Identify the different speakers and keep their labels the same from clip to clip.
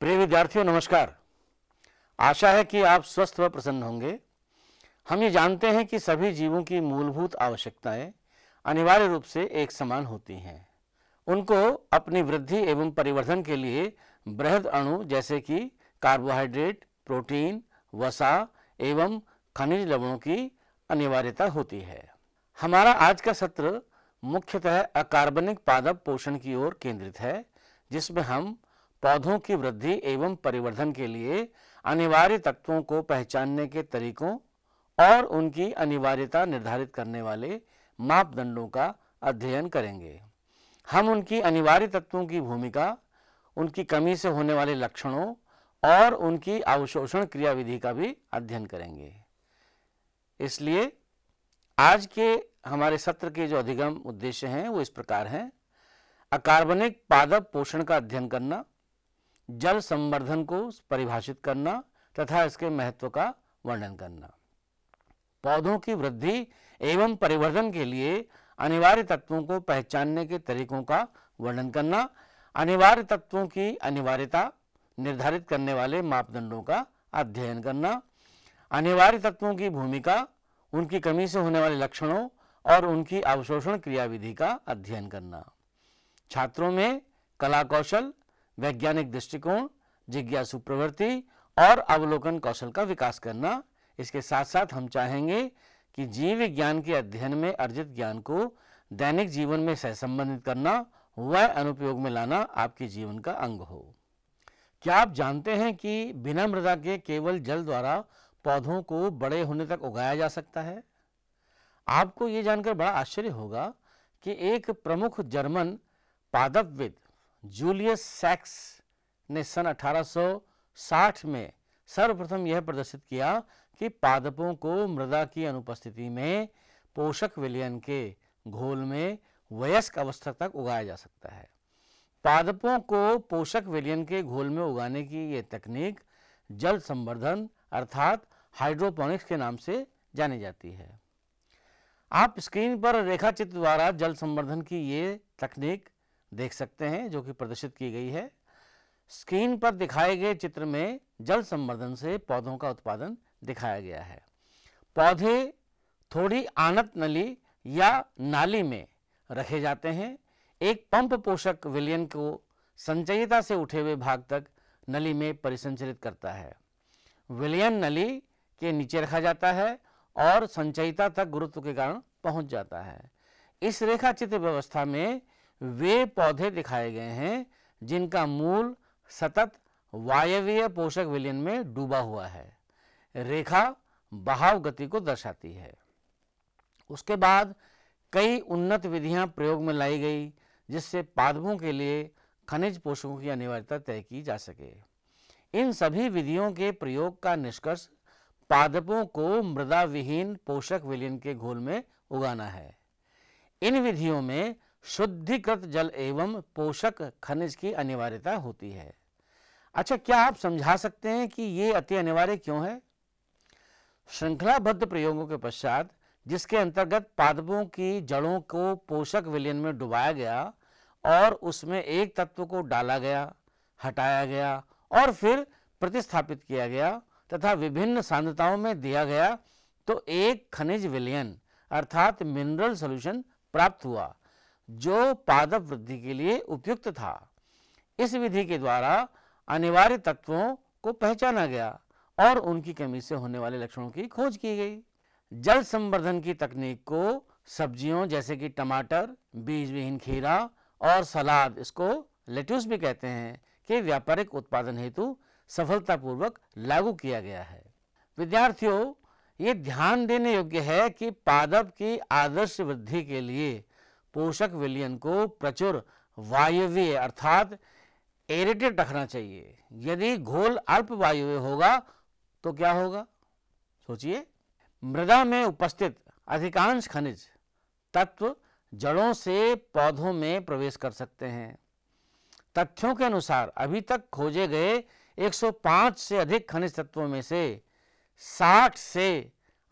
Speaker 1: प्रिय विद्यार्थियों नमस्कार आशा है कि आप स्वस्थ व प्रसन्न होंगे हम ये जानते हैं कि सभी जीवों की मूलभूत आवश्यकताएं अनिवार्य रूप से एक समान होती हैं उनको अपनी वृद्धि एवं परिवर्धन के लिए बृहद अणु जैसे कि कार्बोहाइड्रेट प्रोटीन वसा एवं खनिज लवणों की अनिवार्यता होती है हमारा आज का सत्र मुख्यतः अकार्बनिक पादप पोषण की ओर केंद्रित है जिसमें हम पौधों की वृद्धि एवं परिवर्धन के लिए अनिवार्य तत्वों को पहचानने के तरीकों और उनकी अनिवार्यता निर्धारित करने वाले मापदंडों का अध्ययन करेंगे हम उनकी अनिवार्य तत्वों की भूमिका उनकी कमी से होने वाले लक्षणों और उनकी अवशोषण क्रियाविधि का भी अध्ययन करेंगे इसलिए आज के हमारे सत्र के जो अधिगम उद्देश्य हैं वो इस प्रकार हैं अकार्बनिक पादप पोषण का अध्ययन करना जल संवर्धन को परिभाषित करना तथा इसके महत्व का वर्णन करना पौधों की वृद्धि एवं परिवर्धन के लिए अनिवार्य तत्वों को पहचानने के तरीकों का वर्णन करना अनिवार्य तत्वों की अनिवार्यता निर्धारित करने वाले मापदंडों का अध्ययन करना अनिवार्य तत्वों की भूमिका उनकी कमी से होने वाले लक्षणों और उनकी अवशोषण क्रियाविधि का अध्ययन करना छात्रों में कला कौशल वैज्ञानिक दृष्टिकोण जिज्ञासु प्रवृत्ति और अवलोकन कौशल का विकास करना इसके साथ साथ हम चाहेंगे कि जीव विज्ञान के अध्ययन में अर्जित ज्ञान को दैनिक जीवन में सहसंबंधित करना व अनुपयोग में लाना आपके जीवन का अंग हो क्या आप जानते हैं कि बिना मृदा के केवल जल द्वारा पौधों को बड़े होने तक उगाया जा सकता है आपको ये जानकर बड़ा आश्चर्य होगा कि एक प्रमुख जर्मन पादपविद जूलियस सैक्स ने सन 1860 में सर्वप्रथम यह प्रदर्शित किया कि पादपों को मृदा की अनुपस्थिति में पोषक विलयन के घोल में वयस्क अवस्था तक उगाया जा सकता है पादपों को पोषक विलयन के घोल में उगाने की यह तकनीक जल संवर्धन अर्थात हाइड्रोपोनिक्स के नाम से जानी जाती है आप स्क्रीन पर रेखा चित्र द्वारा जल संवर्धन की ये तकनीक देख सकते हैं जो कि प्रदर्शित की गई है स्क्रीन पर दिखाए गए चित्र में जल संवर्धन से पौधों का उत्पादन दिखाया गया है पौधे थोड़ी आनत नली या नाली में रखे जाते हैं एक पंप पोषक विलियन को संचयिता से उठे हुए भाग तक नली में परिसंचरित करता है विलियन नली के नीचे रखा जाता है और संचयिता तक गुरुत्व के कारण पहुंच जाता है इस रेखा चित्र व्यवस्था में वे पौधे दिखाए गए हैं जिनका मूल सतत वायवीय पोषक विलयन में डूबा हुआ है रेखा बहाव गति को दर्शाती है उसके बाद कई उन्नत विधियां प्रयोग में लाई गई जिससे पादपों के लिए खनिज पोषकों की अनिवार्यता तय की जा सके इन सभी विधियों के प्रयोग का निष्कर्ष पादपों को मृदा विहीन पोषक विलयन के घोल में उगाना है इन विधियों में शुद्धिकृत जल एवं पोषक खनिज की अनिवार्यता होती है अच्छा क्या आप समझा सकते हैं कि ये अति अनिवार्य क्यों है श्रृंखलाबद्ध प्रयोगों के पश्चात जिसके अंतर्गत पादपों की जड़ों को पोषक विलयन में डुबाया गया और उसमें एक तत्व को डाला गया हटाया गया और फिर प्रतिस्थापित किया गया तथा विभिन्न सांद्रताओं में दिया गया तो एक खनिज विलयन अर्थात मिनरल सोल्यूशन प्राप्त हुआ जो पादप वृद्धि के लिए उपयुक्त था इस विधि के द्वारा अनिवार्य तत्वों को पहचाना गया और उनकी कमी से होने वाले लक्षणों की खोज की गई जल संवर्धन की तकनीक को सब्जियों जैसे कि टमाटर बीज विहीन खीरा और सलाद इसको लेट्यूस भी कहते हैं के व्यापारिक उत्पादन हेतु सफलतापूर्वक लागू किया गया है विद्यार्थियों ये ध्यान देने योग्य है कि पादप की आदर्श वृद्धि के लिए पोषक विलयन को प्रचुर वायव्य अर्थात एरेटेड रखना चाहिए यदि घोल अल्प वायव्य होगा तो क्या होगा सोचिए मृदा में उपस्थित अधिकांश खनिज तत्व जड़ों से पौधों में प्रवेश कर सकते हैं तथ्यों के अनुसार अभी तक खोजे गए 105 से अधिक खनिज तत्वों में से 60 से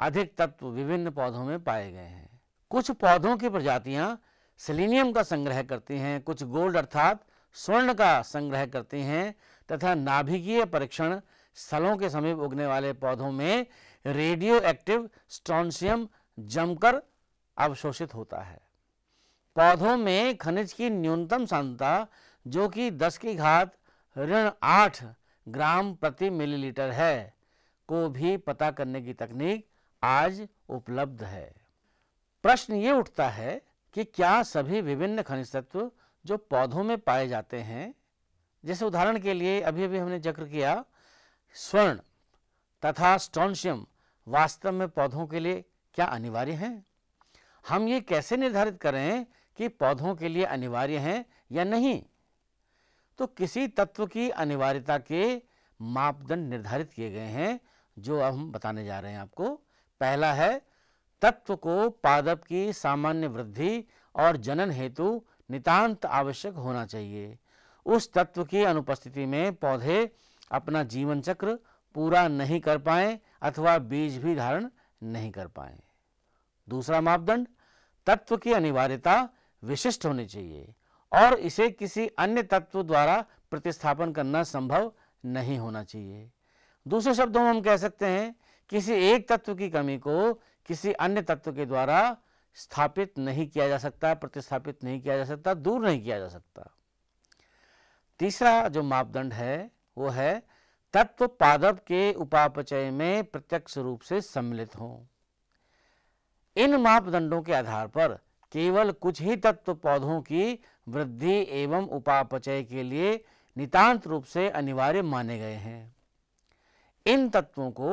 Speaker 1: अधिक तत्व विभिन्न पौधों में पाए गए हैं कुछ पौधों की प्रजातियां सेलेनियम का संग्रह करते हैं कुछ गोल्ड अर्थात स्वर्ण का संग्रह करते हैं तथा नाभिकीय परीक्षण स्थलों के समीप उगने वाले पौधों में रेडियो एक्टिव स्टॉन्शियम जमकर अवशोषित होता है पौधों में खनिज की न्यूनतम सांद्रता जो कि 10 की घात ऋण आठ ग्राम प्रति मिलीलीटर है को भी पता करने की तकनीक आज उपलब्ध है प्रश्न ये उठता है कि क्या सभी विभिन्न खनिज तत्व जो पौधों में पाए जाते हैं जैसे उदाहरण के लिए अभी अभी हमने जिक्र किया स्वर्ण तथा स्टोनशियम वास्तव में पौधों के लिए क्या अनिवार्य हैं हम ये कैसे निर्धारित करें कि पौधों के लिए अनिवार्य हैं या नहीं तो किसी तत्व की अनिवार्यता के मापदंड निर्धारित किए गए हैं जो अब हम बताने जा रहे हैं आपको पहला है तत्व को पादप की सामान्य वृद्धि और जनन हेतु नितांत आवश्यक होना चाहिए उस तत्व की अनुपस्थिति में पौधे अपना जीवन चक्र पूरा नहीं कर पाए अथवा बीज भी धारण नहीं कर पाए दूसरा मापदंड तत्व की अनिवार्यता विशिष्ट होनी चाहिए और इसे किसी अन्य तत्व द्वारा प्रतिस्थापन करना संभव नहीं होना चाहिए दूसरे शब्दों में हम कह सकते हैं किसी एक तत्व की कमी को किसी अन्य तत्व के द्वारा स्थापित नहीं किया जा सकता प्रतिस्थापित नहीं किया जा सकता दूर नहीं किया जा सकता तीसरा जो मापदंड है वो है तत्व पादप के उपापचय में प्रत्यक्ष रूप से सम्मिलित हों इन मापदंडों के आधार पर केवल कुछ ही तत्व पौधों की वृद्धि एवं उपापचय के लिए नितांत रूप से अनिवार्य माने गए हैं इन तत्वों को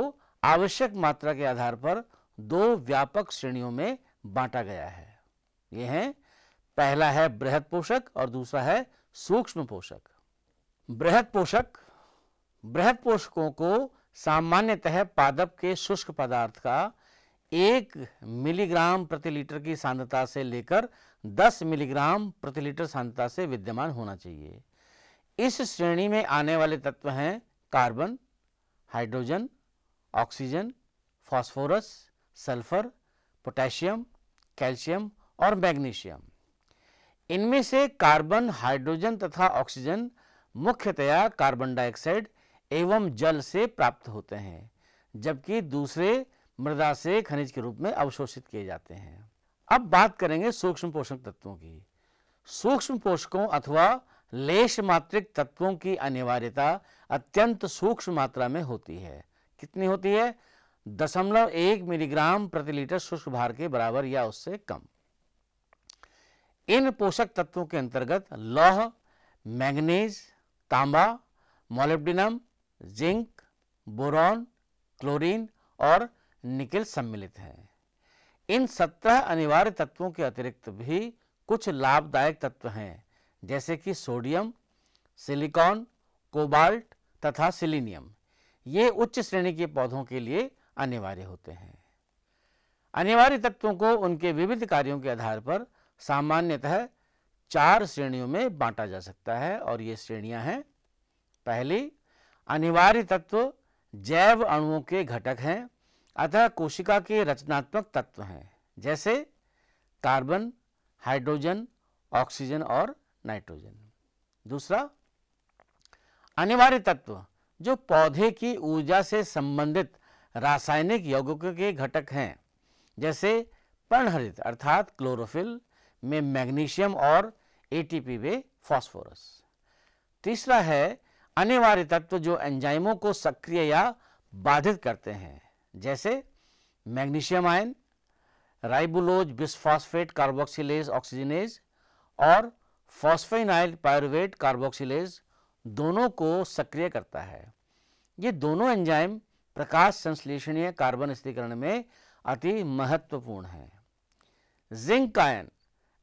Speaker 1: आवश्यक मात्रा के आधार पर दो व्यापक श्रेणियों में बांटा गया है ये हैं पहला है बृहद पोषक और दूसरा है सूक्ष्म पोषक बृहद पोषक बृहद पोषकों को सामान्यतः पादप के शुष्क पदार्थ का एक मिलीग्राम प्रति लीटर की सांद्रता से लेकर दस मिलीग्राम प्रति लीटर सांद्रता से विद्यमान होना चाहिए इस श्रेणी में आने वाले तत्व हैं carbon hydrogen oxygen phosphorus sulphur potassium calcium और मैग्नीशियम इनमें से कार्बन हाइड्रोजन तथा ऑक्सीजन मुख्यतया कार्बन डाइऑक्साइड एवं जल से प्राप्त होते हैं जबकि दूसरे मृदा से खनिज के रूप में अवशोषित किए जाते हैं अब बात करेंगे सूक्ष्म पोषक तत्वों की सूक्ष्म पोषकों अथवा लेश मात्रिक तत्वों की अनिवार्यता अत्यंत सूक्ष्म मात्रा में होती है कितनी होती है दशमलव एक मिलीग्राम प्रति लीटर शुष्क भार के बराबर या उससे कम इन पोषक तत्वों के अंतर्गत लौह मैग्नीज तांबा मोलिब्डिनम जिंक बोरॉन क्लोरीन और निकल सम्मिलित हैं इन सत्रह अनिवार्य तत्वों के अतिरिक्त भी कुछ लाभदायक तत्व हैं जैसे कि सोडियम सिलिकॉन कोबाल्ट तथा सिलीनियम ये उच्च श्रेणी के पौधों के लिए अनिवार्य होते हैं अनिवार्य तत्वों को उनके विविध कार्यों के आधार पर सामान्यतः चार श्रेणियों में बांटा जा सकता है और ये श्रेणियां हैं पहली अनिवार्य तत्व जैव अणुओं के घटक हैं अतः कोशिका के रचनात्मक तत्व हैं जैसे कार्बन हाइड्रोजन ऑक्सीजन और नाइट्रोजन दूसरा अनिवार्य तत्व जो पौधे की ऊर्जा से संबंधित रासायनिक यौगिकों के घटक हैं जैसे पर्णहरित अर्थात क्लोरोफिल में मैग्नीशियम और एटीपी में फास्फोरस तीसरा है अनिवार्य तत्व जो एंजाइमों को सक्रिय या बाधित करते हैं जैसे magnesium ion ribulose bisphosphate carboxylase oxygenase और फॉस्फेनाइल पायरुवेट कार्बोक्सिलेज दोनों को सक्रिय करता है ये दोनों एंजाइम प्रकाश संश्लेषणीय कार्बन स्थिरीकरण में अति महत्वपूर्ण है जिंक आयन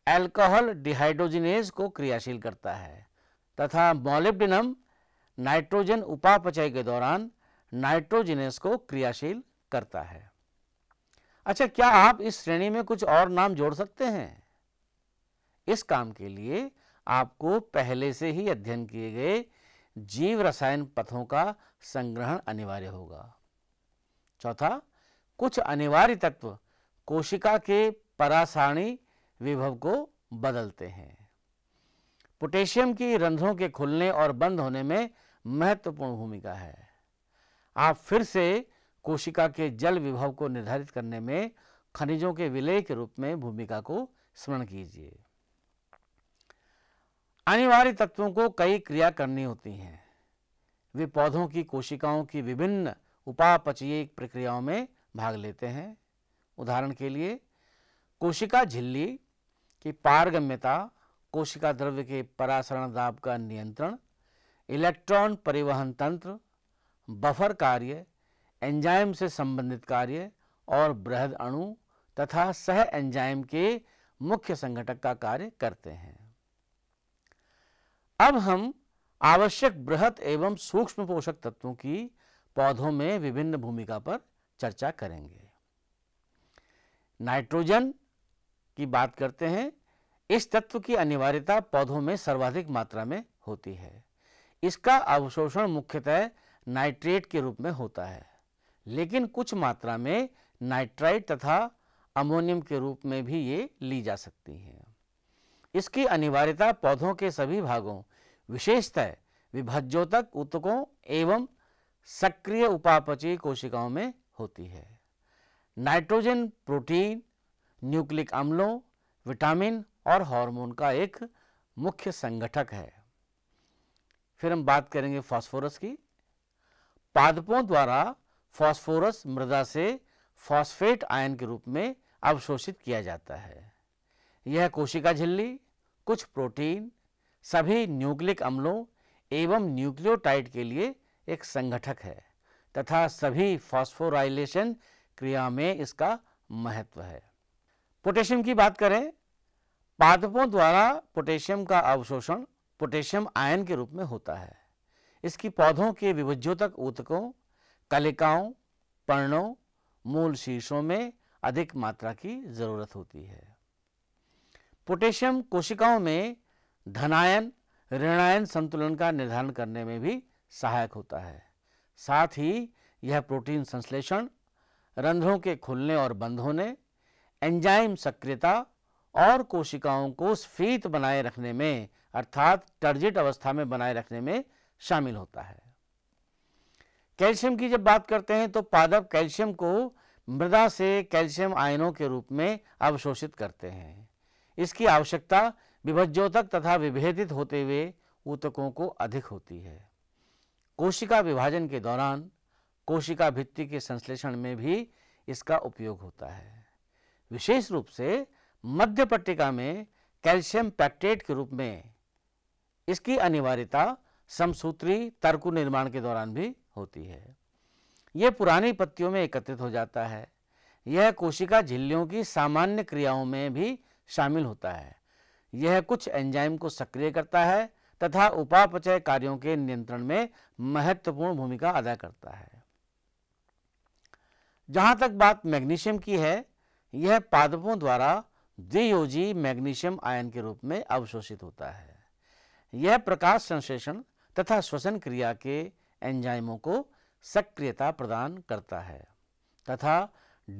Speaker 1: एल्कोहल डिहाइड्रोजिनेज को क्रियाशील करता है तथा मोलिब्डिनम नाइट्रोजन उपापचय के दौरान नाइट्रोजिनेस को क्रियाशील करता है अच्छा क्या आप इस श्रेणी में कुछ और नाम जोड़ सकते हैं इस काम के लिए आपको पहले से ही अध्ययन किए गए जीव रसायन पथों का संग्रहण अनिवार्य होगा चौथा कुछ अनिवार्य तत्व कोशिका के परासारणी विभव को बदलते हैं पोटेशियम की रंध्रों के खुलने और बंद होने में महत्वपूर्ण भूमिका है आप फिर से कोशिका के जल विभव को निर्धारित करने में खनिजों के विलय के रूप में भूमिका को स्मरण कीजिए अनिवार्य तत्वों को कई क्रिया करनी होती हैं वे पौधों की कोशिकाओं की विभिन्न उपापचयिक प्रक्रियाओं में भाग लेते हैं उदाहरण के लिए कोशिका झिल्ली की पारगम्यता कोशिका द्रव्य के परासरण दाब का नियंत्रण इलेक्ट्रॉन परिवहन तंत्र बफर कार्य एंजाइम से संबंधित कार्य और बृहद अणु तथा सह एंजाइम के मुख्य संगठक का कार्य करते हैं अब हम आवश्यक बृहत एवं सूक्ष्म पोषक तत्वों की पौधों में विभिन्न भूमिका पर चर्चा करेंगे नाइट्रोजन की बात करते हैं इस तत्व की अनिवार्यता पौधों में सर्वाधिक मात्रा में होती है इसका अवशोषण मुख्यतः नाइट्रेट के रूप में होता है लेकिन कुछ मात्रा में नाइट्राइट तथा अमोनियम के रूप में भी ये ली जा सकती है इसकी अनिवार्यता पौधों के सभी भागों विशेषतः विभज्योतक उत्तकों एवं सक्रिय उपापचयी कोशिकाओं में होती है नाइट्रोजन प्रोटीन न्यूक्लिक अम्लों विटामिन और हार्मोन का एक मुख्य संगठक है फिर हम बात करेंगे फास्फोरस की पादपों द्वारा फास्फोरस मृदा से फास्फेट आयन के रूप में अवशोषित किया जाता है यह कोशिका झिल्ली कुछ प्रोटीन सभी न्यूक्लिक अम्लों एवं न्यूक्लियोटाइड के लिए एक संगठक है तथा सभी फॉस्फोराइलेशन क्रिया में इसका महत्व है पोटेशियम की बात करें पादपों द्वारा पोटेशियम का अवशोषण पोटेशियम आयन के रूप में होता है इसकी पौधों के विभज्यों तक ऊतकों कलिकाओं पर्णों मूल शीर्षों में अधिक मात्रा की जरूरत होती है पोटेशियम कोशिकाओं में धनायन ऋणायन संतुलन का निर्धारण करने में भी सहायक होता है साथ ही यह प्रोटीन संश्लेषण रंध्रों के खुलने और बंद होने एंजाइम सक्रियता और कोशिकाओं को स्फीत बनाए रखने में अर्थात टर्जिट अवस्था में बनाए रखने में शामिल होता है कैल्शियम की जब बात करते हैं तो पादप कैल्शियम को मृदा से कैल्शियम आयनों के रूप में अवशोषित करते हैं इसकी आवश्यकता विभज्योतक तथा विभेदित होते हुए ऊतकों को अधिक होती है कोशिका विभाजन के दौरान कोशिका भित्ति के संश्लेषण में भी इसका उपयोग होता है विशेष रूप से मध्य पट्टिका में कैल्शियम पैक्टेट के रूप में इसकी अनिवार्यता समसूत्री तर्कु निर्माण के दौरान भी होती है यह पुरानी पत्तियों में एकत्रित हो जाता है यह कोशिका झिल्लियों की सामान्य क्रियाओं में भी शामिल होता है यह कुछ एंजाइम को सक्रिय करता है तथा उपापचय कार्यों के नियंत्रण में महत्वपूर्ण भूमिका अदा करता है जहां तक बात मैग्नीशियम की है यह पादपों द्वारा द्वियोजी मैग्नीशियम आयन के रूप में अवशोषित होता है यह प्रकाश संश्लेषण तथा श्वसन क्रिया के एंजाइमों को सक्रियता प्रदान करता है तथा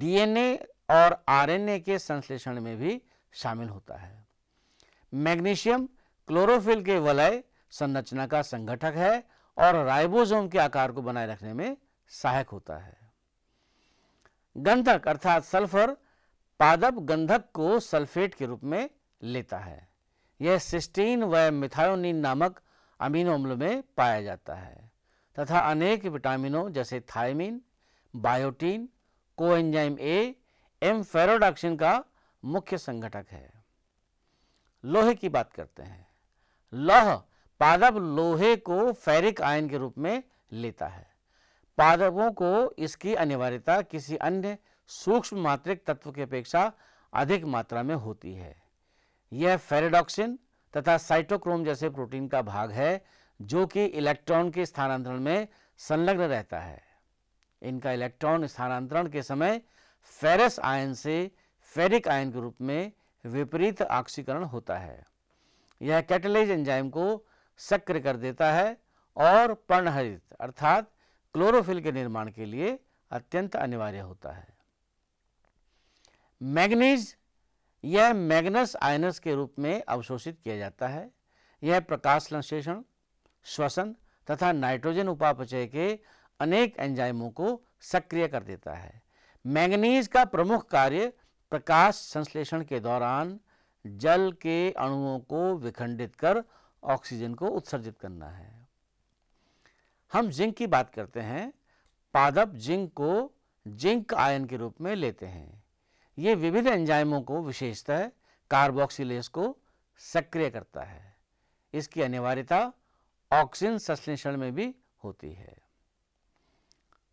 Speaker 1: डीएनए और आरएनए के संश्लेषण में भी शामिल होता है मैग्नीशियम क्लोरोफिल के वलय संरचना का संगठक है और राइबोसोम के आकार को बनाए रखने में सहायक होता है गंधक अर्थात सल्फर पादप गंधक को सल्फेट के रूप में लेता है यह सिस्टीन व मिथायोनिन नामक अमीनो अम्ल में पाया जाता है तथा अनेक विटामिनों जैसे thiamine biotin coenzyme A M ferredoxin का मुख्य संगठक है लोहे की बात करते हैं लौह पादप लोहे को फेरिक आयन के रूप में लेता है पादपों को इसकी अनिवार्यता किसी अन्य सूक्ष्म मात्रिक तत्व की अपेक्षा अधिक मात्रा में होती है यह फेरेडॉक्सिन तथा साइटोक्रोम जैसे प्रोटीन का भाग है जो कि इलेक्ट्रॉन के स्थानांतरण में संलग्न रहता है इनका इलेक्ट्रॉन स्थानांतरण के समय फेरस आयन से फेरिक आयन के रूप में विपरीत ऑक्सीकरण होता है यह कैटलाइज एंजाइम को सक्रिय कर देता है और पर्णहरित अर्थात क्लोरोफिल के निर्माण के लिए अत्यंत अनिवार्य होता है मैग्नीज यह मैग्नस आयनस के रूप में अवशोषित किया जाता है यह प्रकाश संश्लेषण श्वसन तथा नाइट्रोजन उपापचय के अनेक एंजाइमों को सक्रिय कर देता है मैग्नीज का प्रमुख कार्य प्रकाश संश्लेषण के दौरान जल के अणुओं को विखंडित कर ऑक्सीजन को उत्सर्जित करना है हम जिंक की बात करते हैं पादप जिंक को जिंक आयन के रूप में लेते हैं ये विविध एंजाइमों को विशेषतः कार्बोक्सिलेस को सक्रिय करता है इसकी अनिवार्यता ऑक्सीजन संश्लेषण में भी होती है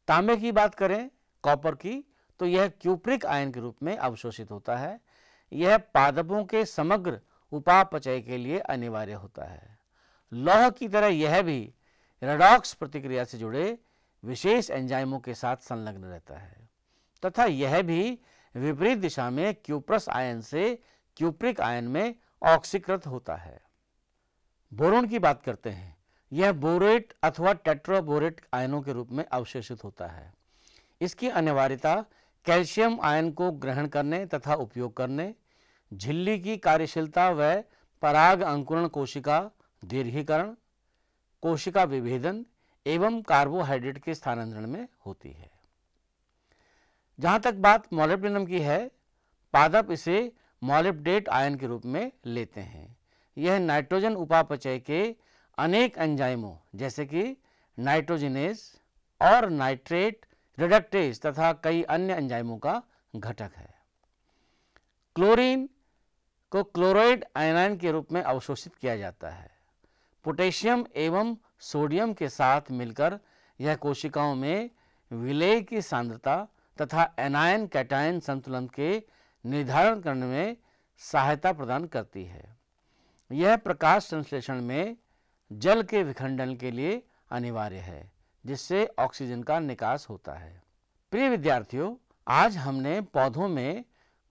Speaker 1: तांबे की बात करें कॉपर की तो यह क्यूप्रिक आयन के रूप में अवशोषित होता है यह पादपों के समग्र उपापचय के लिए अनिवार्य होता है लौह की तरह यह भी रेडॉक्स प्रतिक्रिया से जुड़े विशेष एंजाइमों के साथ संलग्न रहता है तथा यह भी विपरीत दिशा में क्यूप्रस आयन से क्यूप्रिक आयन में ऑक्सीकृत होता है बोरोन की बात करते हैं यह बोरेट अथवा टेट्रोबोरेट आयनों के रूप में अवशेषित होता है इसकी अनिवार्यता कैल्शियम आयन को ग्रहण करने तथा उपयोग करने झिल्ली की कार्यशीलता व पराग अंकुरण कोशिका दीर्घीकरण कोशिका विभेदन एवं कार्बोहाइड्रेट के स्थानांतरण में होती है जहां तक बात मॉलिब्डेनम की है पादप इसे मॉलिब्डेट आयन के रूप में लेते हैं यह नाइट्रोजन उपापचय के अनेक एंजाइमों जैसे कि नाइट्रोजिनेस और नाइट्रेट रिडक्टेज तथा कई अन्य एंजाइमों का घटक है क्लोरीन को क्लोराइड आयनाइन के रूप में अवशोषित किया जाता है पोटेशियम एवं सोडियम के साथ मिलकर यह कोशिकाओं में विलय की सांद्रता तथा एनायन कैटायन संतुलन के निर्धारण करने में सहायता प्रदान करती है यह प्रकाश संश्लेषण में जल के विखंडन के लिए अनिवार्य है जिससे ऑक्सीजन का निकास होता है प्रिय विद्यार्थियों आज हमने पौधों में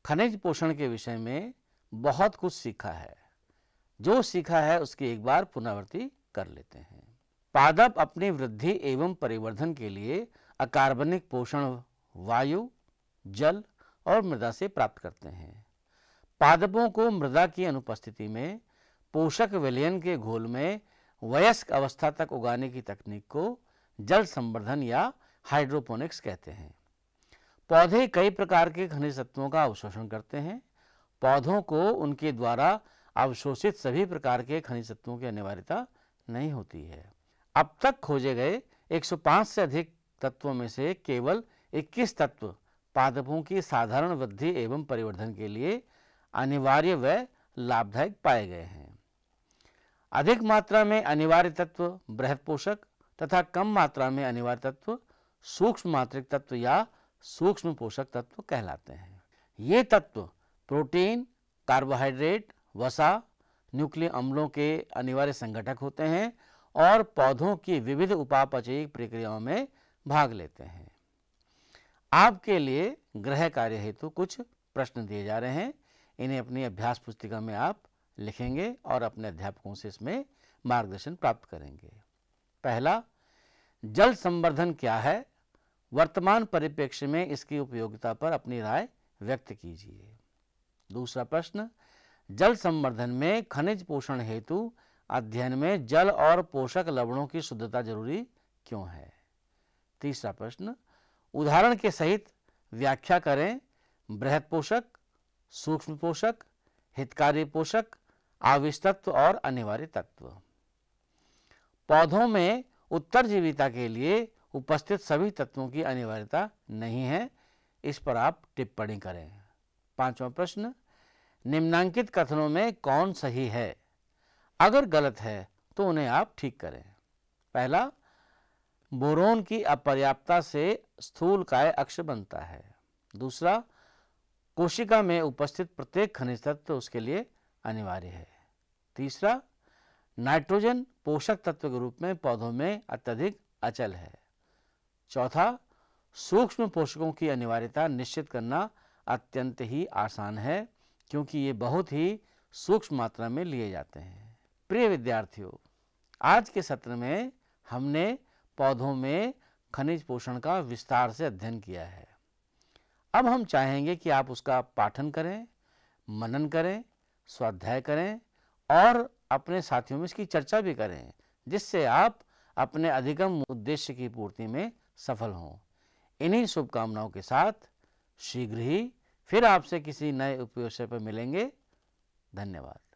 Speaker 1: खनिज पोषण के विषय में बहुत कुछ सीखा है जो सीखा है उसकी एक बार पुनरावृत्ति कर लेते हैं पादप अपनी वृद्धि एवं परिवर्धन के लिए अकार्बनिक पोषण वायु जल और मृदा से प्राप्त करते हैं पादपों को मृदा की अनुपस्थिति में पोषक विलयन के घोल में वयस्क अवस्था तक उगाने की तकनीक को जल संवर्धन या हाइड्रोपोनिक्स कहते हैं पौधे कई प्रकार के खनिज तत्वों का अवशोषण करते हैं पौधों को उनके द्वारा अवशोषित सभी प्रकार के खनिज तत्वों की अनिवार्यता नहीं होती है अब तक खोजे गए 105 से अधिक तत्वों में से केवल 21 तत्व पादपों की साधारण वृद्धि एवं परिवर्धन के लिए अनिवार्य व लाभदायक पाए गए हैं अधिक मात्रा में अनिवार्य तत्व बृहद पोषक तथा कम मात्रा में अनिवार्य तत्व सूक्ष्म मात्रिक तत्व या सूक्ष्म पोषक तत्व कहलाते हैं ये तत्व प्रोटीन कार्बोहाइड्रेट वसा न्यूक्लियर अम्लों के अनिवार्य संगठक होते हैं और पौधों की विविध उपापचयी प्रक्रियाओं में भाग लेते हैं आपके लिए ग्रह कार्य हेतु कुछ प्रश्न दिए जा रहे हैं इन्हें अपनी अभ्यास पुस्तिका में आप लिखेंगे और अपने अध्यापकों से इसमें मार्गदर्शन प्राप्त करेंगे पहला जल संवर्धन क्या है वर्तमान परिप्रेक्ष्य में इसकी उपयोगिता पर अपनी राय व्यक्त कीजिए दूसरा प्रश्न जल संवर्धन में खनिज पोषण हेतु अध्ययन में जल और पोषक लवणों की शुद्धता जरूरी क्यों है तीसरा प्रश्न उदाहरण के सहित व्याख्या करें बृहद पोषक सूक्ष्म पोषक हितकारी पोषक आविष तत्व और अनिवार्य तत्व पौधों में उत्तर जीविता के लिए उपस्थित सभी तत्वों की अनिवार्यता नहीं है इस पर आप टिप्पणी करें पांचवा प्रश्न निम्नांकित कथनों में कौन सही है अगर गलत है तो उन्हें आप ठीक करें पहला बोरोन की अपर्याप्तता से स्थूल काय अक्ष बनता है दूसरा कोशिका में उपस्थित प्रत्येक खनिज तत्व उसके लिए अनिवार्य है तीसरा नाइट्रोजन पोषक तत्व के रूप में पौधों में अत्यधिक अचल है चौथा सूक्ष्म पोषकों की अनिवार्यता निश्चित करना अत्यंत ही आसान है क्योंकि ये बहुत ही सूक्ष्म मात्रा में लिए जाते हैं प्रिय विद्यार्थियों आज के सत्र में हमने पौधों में खनिज पोषण का विस्तार से अध्ययन किया है अब हम चाहेंगे कि आप उसका पाठन करें मनन करें स्वाध्याय करें और अपने साथियों में इसकी चर्चा भी करें जिससे आप अपने अधिगम उद्देश्य की पूर्ति में सफल हों इन्हीं शुभकामनाओं के साथ शीघ्र ही फिर आपसे किसी नए उपविषय पर मिलेंगे धन्यवाद